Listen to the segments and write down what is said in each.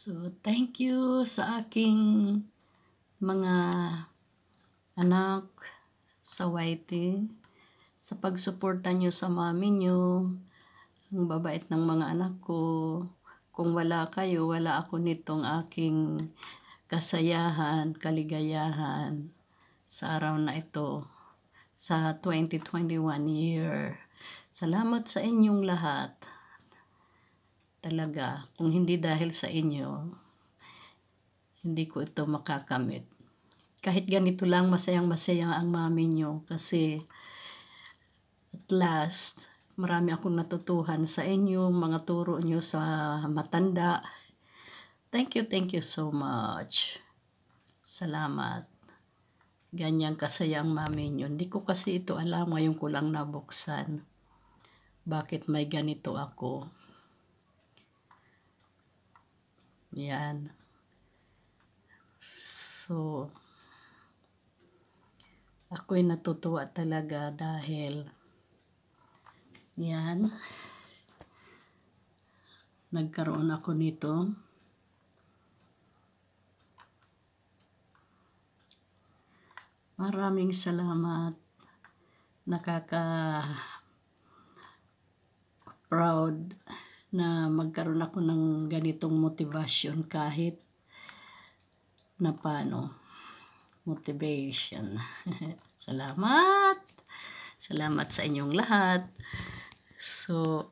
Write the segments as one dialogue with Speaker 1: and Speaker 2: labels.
Speaker 1: So, thank you sa aking mga anak sa YT sa pagsuporta nyo sa mami nyo. Ang babait ng mga anak ko. Kung wala kayo, wala ako nitong aking kasayahan, kaligayahan sa araw na ito sa 2021 year. Salamat sa inyong lahat talaga, kung hindi dahil sa inyo, hindi ko ito makakamit. Kahit ganito lang, masayang-masaya ang mami nyo kasi at last, marami akong natutuhan sa inyo, mga turo nyo sa matanda. Thank you, thank you so much. Salamat. Ganyan kasaya ang mami nyo. Hindi ko kasi ito alam, ngayon ko lang nabuksan. Bakit may ganito ako? Yan. So, ako'y natutuwa talaga dahil yan. Nagkaroon ako nito. Maraming salamat. Nakaka proud na magkaroon ako ng ganitong motivation kahit na paano motivation salamat salamat sa inyong lahat so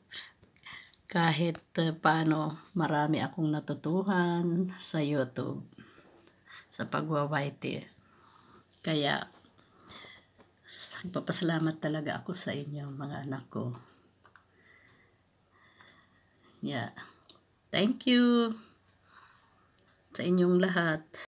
Speaker 1: kahit eh, paano marami akong natutuhan sa youtube sa pagwawaiti kaya nagpapasalamat talaga ako sa inyo mga anak ko Yeah. Thank you sa inyong lahat.